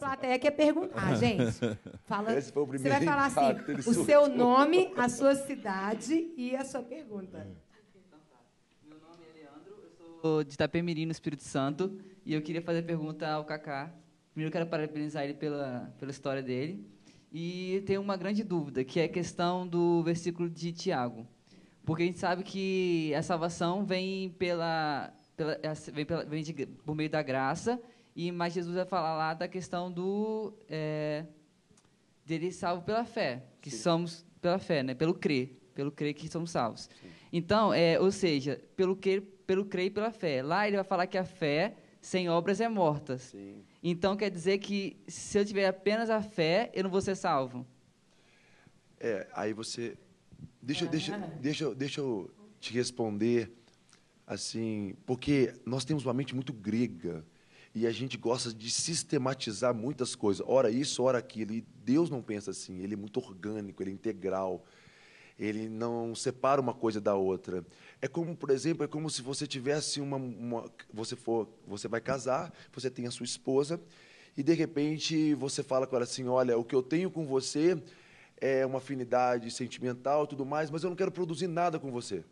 plateia quer perguntar, gente. Fala, Esse foi o primeiro você vai falar assim, o surtou. seu nome, a sua cidade e a sua pergunta. É. Meu nome é Leandro, eu sou de Itapemirim, no Espírito Santo, e eu queria fazer a pergunta ao Kaká. Primeiro, quero parabenizar ele pela, pela história dele. E tenho uma grande dúvida, que é a questão do versículo de Tiago. Porque a gente sabe que a salvação vem pela, pela, vem, pela, vem de, por meio da graça e, mas Jesus vai falar lá da questão do é, dele salvo pela fé, que Sim. somos pela fé, né? Pelo crer, pelo crer que somos salvos. Sim. Então, é, ou seja, pelo crer, pelo crer e pela fé. Lá ele vai falar que a fé sem obras é morta. Sim. Então quer dizer que se eu tiver apenas a fé, eu não vou ser salvo. É, aí você deixa, ah. deixa, deixa, deixa eu te responder assim, porque nós temos uma mente muito grega e a gente gosta de sistematizar muitas coisas. Ora isso, ora aquilo. E Deus não pensa assim. Ele é muito orgânico, ele é integral. Ele não separa uma coisa da outra. É como, por exemplo, é como se você tivesse uma, uma você for, você vai casar, você tem a sua esposa e de repente você fala com ela assim, olha, o que eu tenho com você é uma afinidade sentimental, tudo mais, mas eu não quero produzir nada com você.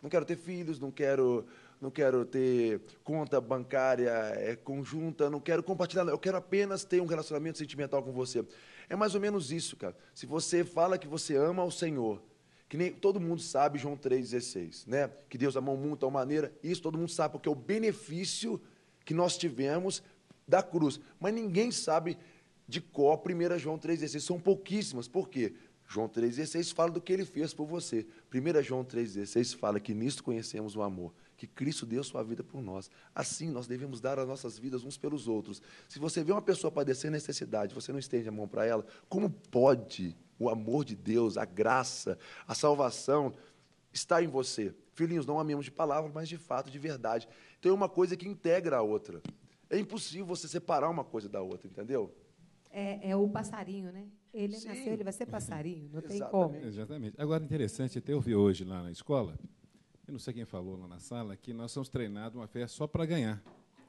Não quero ter filhos, não quero não quero ter conta bancária é, conjunta, não quero compartilhar, eu quero apenas ter um relacionamento sentimental com você. É mais ou menos isso, cara. Se você fala que você ama o Senhor, que nem todo mundo sabe João 3,16, né? Que Deus amou muito tal maneira, isso todo mundo sabe, porque é o benefício que nós tivemos da cruz. Mas ninguém sabe de qual 1 João 3,16. São pouquíssimas. Por quê? João 3,16 fala do que ele fez por você. 1 João 3,16 fala que nisto conhecemos o amor que Cristo deu sua vida por nós. Assim, nós devemos dar as nossas vidas uns pelos outros. Se você vê uma pessoa padecer necessidade, você não estende a mão para ela, como pode o amor de Deus, a graça, a salvação estar em você? Filhinhos, não amemos de palavra, mas de fato, de verdade. Tem uma coisa que integra a outra. É impossível você separar uma coisa da outra, entendeu? É, é o passarinho, né? Ele Sim. nasceu, ele vai ser passarinho, não tem como. Exatamente. Agora, interessante, até eu vi hoje lá na escola, eu não sei quem falou lá na sala, que nós somos treinados uma fé só para ganhar.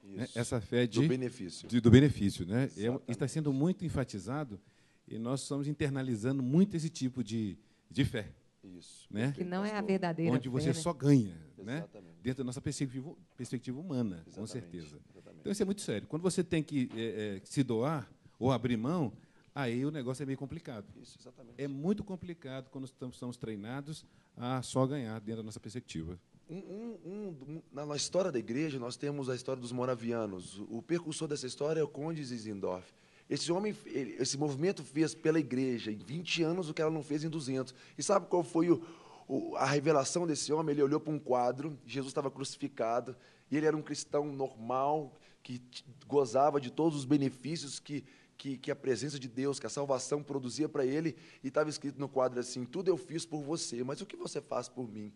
Né? Essa fé de, do benefício. De, do benefício. Né? É, está sendo muito enfatizado e nós estamos internalizando muito esse tipo de, de fé. Isso. Né? Que não é a verdadeira Onde você fé, né? só ganha. Né? Dentro da nossa perspectiva, perspectiva humana, Exatamente. com certeza. Exatamente. Então, isso é muito sério. Quando você tem que é, é, se doar ou abrir mão, aí o negócio é meio complicado. Isso, é muito complicado quando estamos, estamos treinados a só ganhar dentro da nossa perspectiva. Um, um, um, na história da igreja, nós temos a história dos moravianos. O percussor dessa história é o Conde Zizendorf. Esse homem, ele, esse movimento fez pela igreja em 20 anos o que ela não fez em 200. E sabe qual foi o, o, a revelação desse homem? Ele olhou para um quadro, Jesus estava crucificado, e ele era um cristão normal, que gozava de todos os benefícios que que, que a presença de Deus, que a salvação produzia para ele, e estava escrito no quadro assim: Tudo eu fiz por você, mas o que você faz por mim?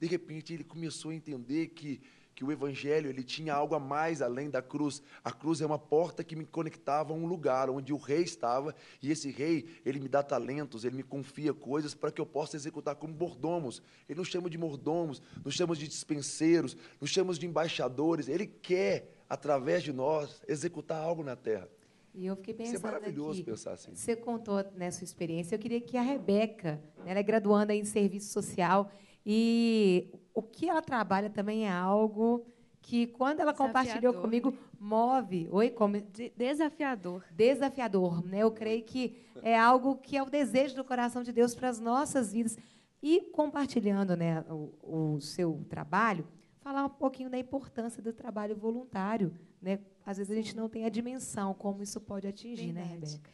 De repente ele começou a entender que, que o evangelho ele tinha algo a mais além da cruz. A cruz é uma porta que me conectava a um lugar onde o rei estava, e esse rei, ele me dá talentos, ele me confia coisas para que eu possa executar como mordomos. Ele nos chama de mordomos, nos chama de dispenseiros, nos chama de embaixadores. Ele quer através de nós executar algo na terra. E eu fiquei pensando Isso é maravilhoso aqui, pensar assim. Você contou né, sua experiência. Eu queria que a Rebeca, né, ela é graduanda em serviço social, e o que ela trabalha também é algo que, quando ela compartilhou comigo, move. Oi, como... Desafiador. Desafiador. Né? Eu creio que é algo que é o desejo do coração de Deus para as nossas vidas. E compartilhando né, o, o seu trabalho, falar um pouquinho da importância do trabalho voluntário, né? Às vezes a gente não tem a dimensão como isso pode atingir, né, Verdade. né, Rebeca?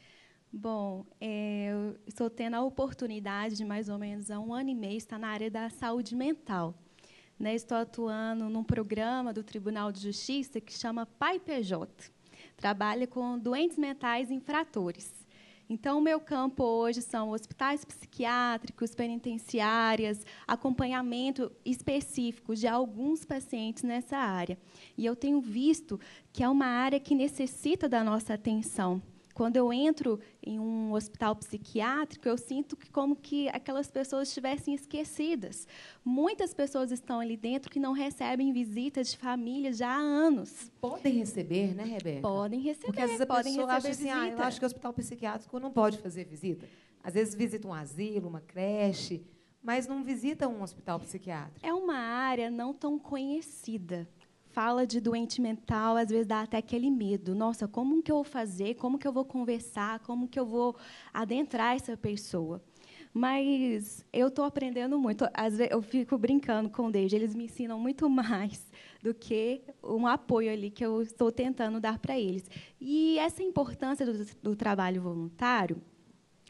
Bom, é, eu estou tendo a oportunidade de mais ou menos há um ano e meio estar na área da saúde mental. Né, estou atuando num programa do Tribunal de Justiça que chama Pai PJ. Trabalha com doentes mentais infratores. Então, o meu campo hoje são hospitais psiquiátricos, penitenciárias, acompanhamento específico de alguns pacientes nessa área. E eu tenho visto que é uma área que necessita da nossa atenção. Quando eu entro em um hospital psiquiátrico, eu sinto que como que aquelas pessoas estivessem esquecidas. Muitas pessoas estão ali dentro que não recebem visitas de família já há anos. Podem receber, né, Rebeca? Podem receber. Porque às vezes a podem pessoa acha assim, ah, eu acho que o hospital psiquiátrico não pode fazer visita. Às vezes visita um asilo, uma creche, mas não visita um hospital psiquiátrico. É uma área não tão conhecida fala de doente mental, às vezes dá até aquele medo. Nossa, como que eu vou fazer? Como que eu vou conversar? Como que eu vou adentrar essa pessoa? Mas eu estou aprendendo muito. Às vezes eu fico brincando com o eles me ensinam muito mais do que um apoio ali que eu estou tentando dar para eles. E essa importância do, do trabalho voluntário,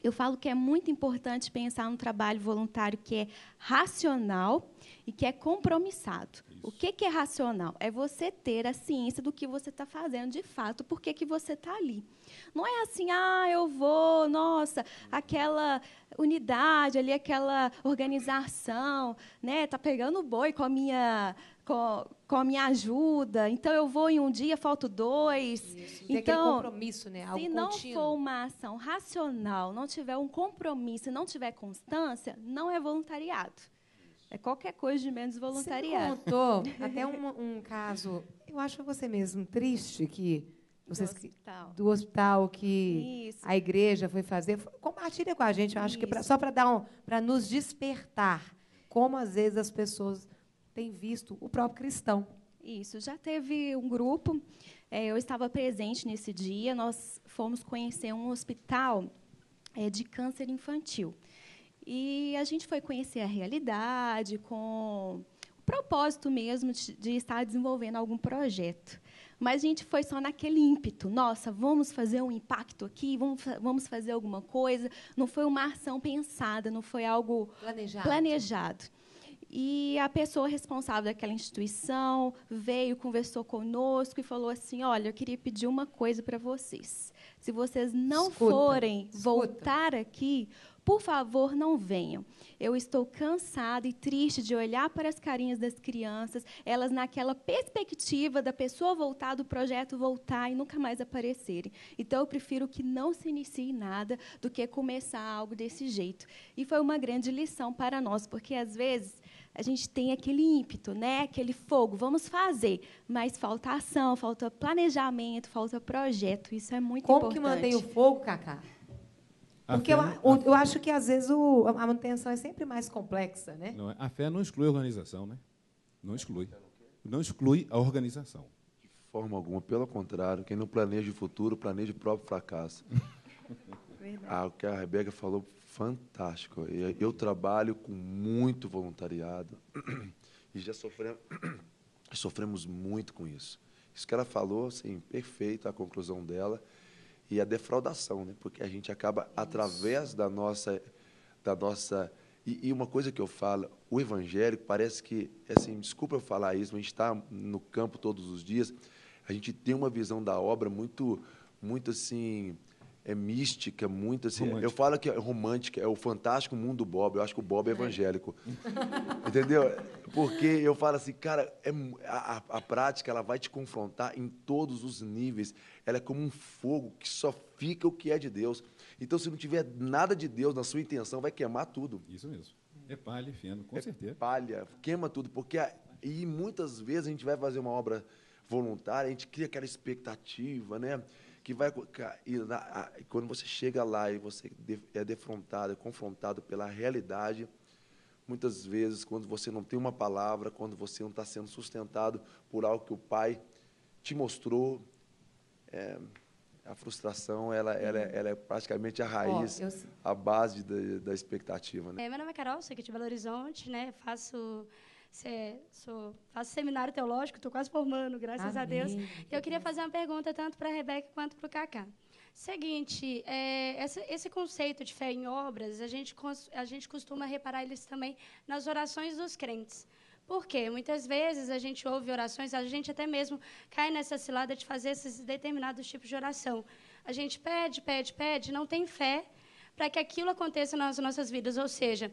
eu falo que é muito importante pensar no trabalho voluntário que é racional e que é compromissado. Isso. O que, que é racional? É você ter a ciência do que você está fazendo de fato, por que você está ali. Não é assim, ah, eu vou, nossa, aquela unidade ali, aquela organização, né? Tá pegando o boi com a minha com, com, a minha ajuda. Então eu vou em um dia, falto dois. Isso, então compromisso, né? Algo se não contínuo. for uma ação racional, não tiver um compromisso, não tiver constância, não é voluntariado. É qualquer coisa de menos voluntariado. Você contou até um, um, caso, eu acho você mesmo triste que vocês do hospital, do hospital que Isso. a igreja foi fazer. Compartilha com a gente, eu acho Isso. que pra, só para dar um, para nos despertar como às vezes as pessoas têm visto o próprio cristão. Isso, já teve um grupo, é, eu estava presente nesse dia, nós fomos conhecer um hospital é, de câncer infantil. E a gente foi conhecer a realidade com o propósito mesmo de, estar desenvolvendo algum projeto. Mas a gente foi só naquele ímpeto. Nossa, vamos fazer um impacto aqui, vamos, vamos fazer alguma coisa. Não foi uma ação pensada, não foi algo planejado. planejado. E a pessoa responsável daquela instituição veio, conversou conosco e falou assim: Olha, eu queria pedir uma coisa para vocês. Se vocês não escuta, forem escuta. voltar aqui, por favor, não venham. Eu estou cansada e triste de olhar para as carinhas das crianças, elas naquela perspectiva da pessoa voltar, do projeto voltar e nunca mais aparecerem. Então, eu prefiro que não se inicie nada do que começar algo desse jeito. E foi uma grande lição para nós, porque às vezes a gente tem aquele ímpeto, né? aquele fogo, vamos fazer. Mas falta ação, falta planejamento, falta projeto. Isso é muito Como importante. Como que mantém o fogo, Cacá? Porque eu, eu, acho que, às vezes, o, a manutenção é sempre mais complexa. Né? Não, é? a fé não exclui a organização, né? Não exclui. Não exclui a organização. De forma alguma. Pelo contrário, quem não planeja o futuro, planeja o próprio fracasso. Ah, o que a Rebeca falou fantástico. Eu, eu trabalho com muito voluntariado e já sofremos, sofremos muito com isso. Isso que ela falou, assim, perfeito a conclusão dela e a defraudação, né? Porque a gente acaba através da nossa da nossa e, e, uma coisa que eu falo, o evangélico parece que assim, desculpa eu falar isso, a gente está no campo todos os dias, a gente tem uma visão da obra muito muito assim é mística, muito assim. Eu falo que é romântica, é o fantástico mundo Bob. Eu acho que o Bob é, é. evangélico. Entendeu? Porque eu falo assim, cara, é, a, a prática ela vai te confrontar em todos os níveis. Ela é como um fogo que só fica o que é de Deus. Então, se não tiver nada de Deus na sua intenção, vai queimar tudo. Isso mesmo. É palha, feno, com é certeza. Palha, queima tudo. Porque a, e muitas vezes a gente vai fazer uma obra voluntária, a gente cria aquela expectativa, né? que vai e quando você chega lá e você é defrontado, é confrontado pela realidade, muitas vezes quando você não tem uma palavra, quando você não está sendo sustentado por algo que o pai te mostrou, é, a frustração ela, ela, é, uhum. ela, é praticamente a raiz, oh, eu... a base da, da expectativa. Né? É, meu nome é Carol, sou aqui de Belo Horizonte, né? Faço Cê, sou, faço seminário teológico, estou quase formando, graças Amém. a Deus. E eu queria fazer uma pergunta tanto para a Rebeca quanto para o Cacá. Seguinte, é, essa, esse conceito de fé em obras, a gente, a gente costuma reparar eles também nas orações dos crentes. Por quê? Muitas vezes a gente ouve orações, a gente até mesmo cai nessa cilada de fazer esses determinados tipos de oração. A gente pede, pede, pede, não tem fé para que aquilo aconteça nas nossas vidas. Ou seja,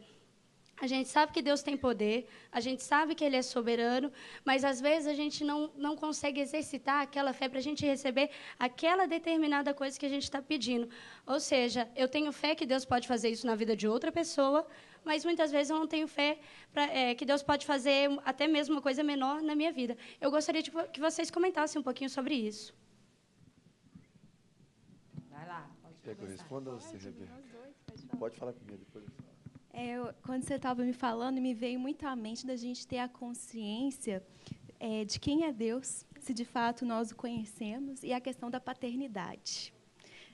a gente sabe que Deus tem poder, a gente sabe que Ele é soberano, mas às vezes a gente não, não consegue exercitar aquela fé para a gente receber aquela determinada coisa que a gente está pedindo. Ou seja, eu tenho fé que Deus pode fazer isso na vida de outra pessoa, mas muitas vezes eu não tenho fé pra, é, que Deus pode fazer até mesmo uma coisa menor na minha vida. Eu gostaria de, que vocês comentassem um pouquinho sobre isso. Vai lá, pode Quer que eu responda ou você, Pode falar comigo depois. É, quando você estava me falando, me veio muito à mente da gente ter a consciência é, de quem é Deus, se de fato nós o conhecemos, e a questão da paternidade.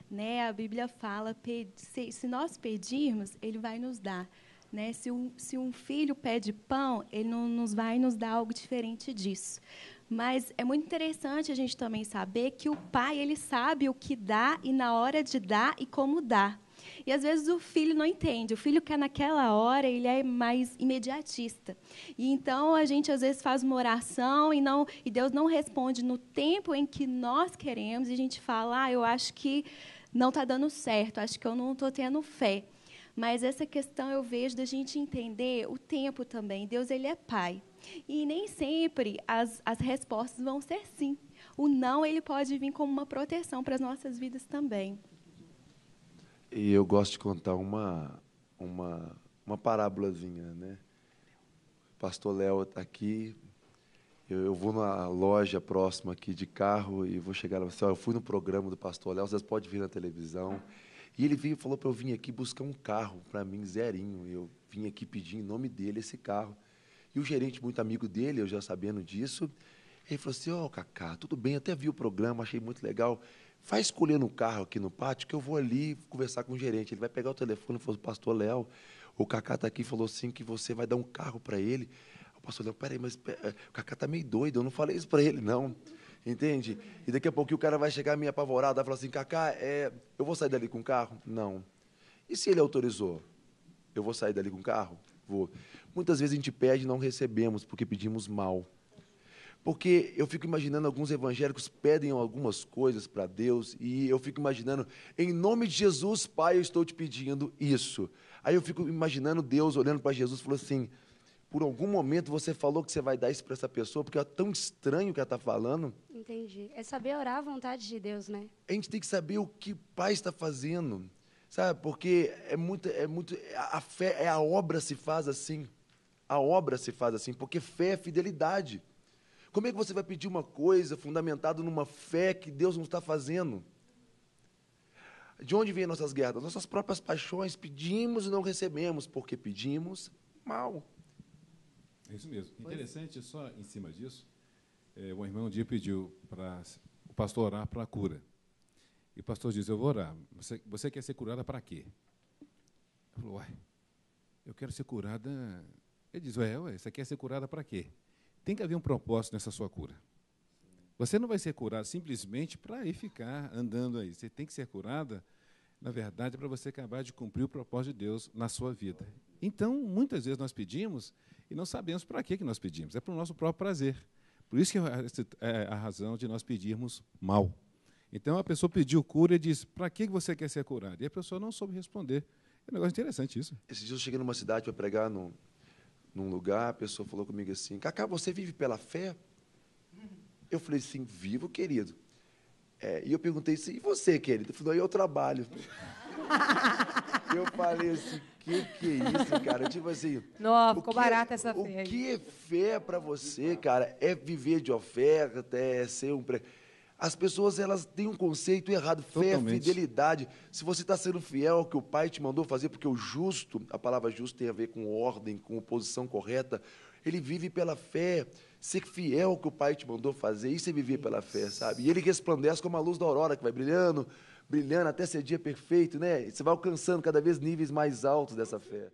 Né? A Bíblia fala: se, se nós pedirmos, Ele vai nos dar. Né? Se, um, se um filho pede pão, ele não nos vai nos dar algo diferente disso. Mas é muito interessante a gente também saber que o pai ele sabe o que dá e na hora de dar e como dá. E às vezes o filho não entende. O filho quer naquela hora, ele é mais imediatista. E então a gente às vezes faz uma oração e não e Deus não responde no tempo em que nós queremos e a gente fala: "Ah, eu acho que não está dando certo, acho que eu não estou tendo fé". Mas essa questão eu vejo da gente entender o tempo também. Deus ele é pai. E nem sempre as, as respostas vão ser sim. O não ele pode vir como uma proteção para as nossas vidas também. E eu gosto de contar uma, uma, uma parábolazinha, né? Pastor Léo está aqui, eu, eu, vou na loja próxima aqui de carro e vou chegar lá. Assim, eu fui no programa do pastor Léo, vocês podem ver na televisão. E ele veio e falou para eu vir aqui buscar um carro para mim, zerinho. Eu vim aqui pedir em nome dele esse carro. E o gerente, muito amigo dele, eu já sabendo disso, ele falou assim: Ó, oh, Cacá, tudo bem, até vi o programa, achei muito legal. Vai escolher no carro aqui no pátio que eu vou ali conversar com o gerente. Ele vai pegar o telefone e falou: Pastor Léo, o Cacá está aqui falou assim que você vai dar um carro para ele. O pastor Léo, peraí, mas pera, eh, o Cacá está meio doido, eu não falei isso para ele, não. Entende? E daqui a pouco o cara vai chegar meio apavorado, vai falar assim: Cacá, é, eu vou sair dali com o carro? Não. E se ele autorizou? Eu vou sair dali com o carro? Vou. Muitas vezes a gente pede e não recebemos porque pedimos mal. Porque eu fico imaginando alguns evangélicos pedem algumas coisas para Deus e eu fico imaginando, em nome de Jesus, Pai, eu estou te pedindo isso. Aí eu fico imaginando Deus olhando para Jesus e falou assim: por algum momento você falou que você vai dar isso para essa pessoa, porque é tão estranho o que ela está falando. Entendi. É saber orar à vontade de Deus, né? A gente tem que saber o que o Pai está fazendo, sabe? Porque é muito, é muito, a fé, é a obra se faz assim. A obra se faz assim, porque fé é fidelidade. Como é que você vai pedir uma coisa fundamentado numa fé que Deus não está fazendo? De onde vêm nossas guerras? Nossas próprias paixões. Pedimos e não recebemos, porque pedimos mal. É isso mesmo. Pois. Interessante, só em cima disso, é, eh, uma irmã um dia pediu para o pastor orar para a cura. E o pastor disse, eu vou orar. Você, você quer ser curada para quê? Ele falou, uai, eu quero ser curada... Ele diz, ué, ué, você quer ser curada para quê? Tem que haver um propósito nessa sua cura. Você não vai ser curado simplesmente para ir ficar andando aí. Você tem que ser curada, na verdade, para você acabar de cumprir o propósito de Deus na sua vida. Então, muitas vezes nós pedimos e não sabemos para que nós pedimos. É para o nosso próprio prazer. Por isso que é, é a razão de nós pedirmos mal. Então, a pessoa pediu cura e diz, para que você quer ser curado? E a pessoa não soube responder. É um negócio interessante isso. Esse dia eu cheguei numa cidade para pregar no, num lugar, a pessoa falou comigo assim: Cacá, você vive pela fé? Eu falei assim: vivo, querido. É, e eu perguntei assim: e você, querido? Ele falou: eu trabalho. eu falei assim: que que é isso, cara? Tipo assim. Nossa, ficou é barata é, essa fé. O aí. que é fé para você, cara? É viver de oferta, é ser um. Pre... As pessoas elas têm um conceito errado. Fé é fidelidade. Se você está sendo fiel ao que o Pai te mandou fazer, porque o justo, a palavra justo tem a ver com ordem, com posição correta, ele vive pela fé. Ser fiel ao que o Pai te mandou fazer, isso é viver pela fé, sabe? E ele resplandece como a luz da aurora que vai brilhando, brilhando até ser dia perfeito, né? Você vai alcançando cada vez níveis mais altos dessa fé.